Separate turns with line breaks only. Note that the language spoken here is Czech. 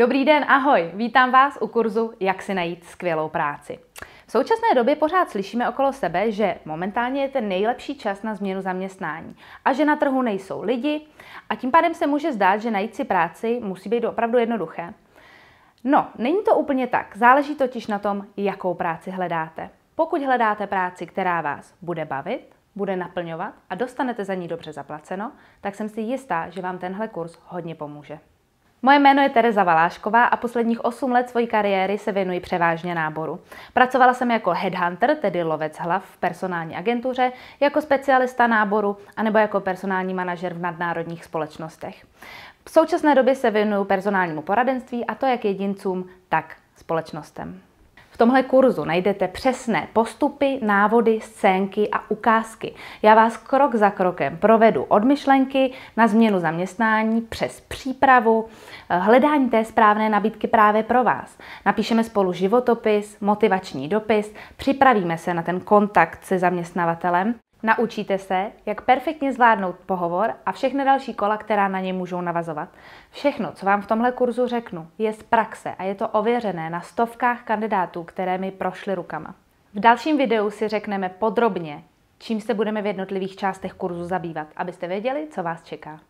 Dobrý den, ahoj! Vítám vás u kurzu Jak si najít skvělou práci. V současné době pořád slyšíme okolo sebe, že momentálně je ten nejlepší čas na změnu zaměstnání a že na trhu nejsou lidi a tím pádem se může zdát, že najít si práci musí být opravdu jednoduché. No, není to úplně tak. Záleží totiž na tom, jakou práci hledáte. Pokud hledáte práci, která vás bude bavit, bude naplňovat a dostanete za ní dobře zaplaceno, tak jsem si jistá, že vám tenhle kurz hodně pomůže. Moje jméno je Tereza Valášková a posledních 8 let své kariéry se věnuji převážně náboru. Pracovala jsem jako headhunter, tedy lovec hlav v personální agentuře, jako specialista náboru anebo jako personální manažer v nadnárodních společnostech. V současné době se věnuju personálnímu poradenství a to jak jedincům, tak společnostem tomhle kurzu najdete přesné postupy, návody, scénky a ukázky. Já vás krok za krokem provedu od myšlenky na změnu zaměstnání přes přípravu, eh, hledání té správné nabídky právě pro vás. Napíšeme spolu životopis, motivační dopis, připravíme se na ten kontakt se zaměstnavatelem Naučíte se, jak perfektně zvládnout pohovor a všechny další kola, která na ně můžou navazovat. Všechno, co vám v tomhle kurzu řeknu, je z praxe a je to ověřené na stovkách kandidátů, které mi prošly rukama. V dalším videu si řekneme podrobně, čím se budeme v jednotlivých částech kurzu zabývat, abyste věděli, co vás čeká.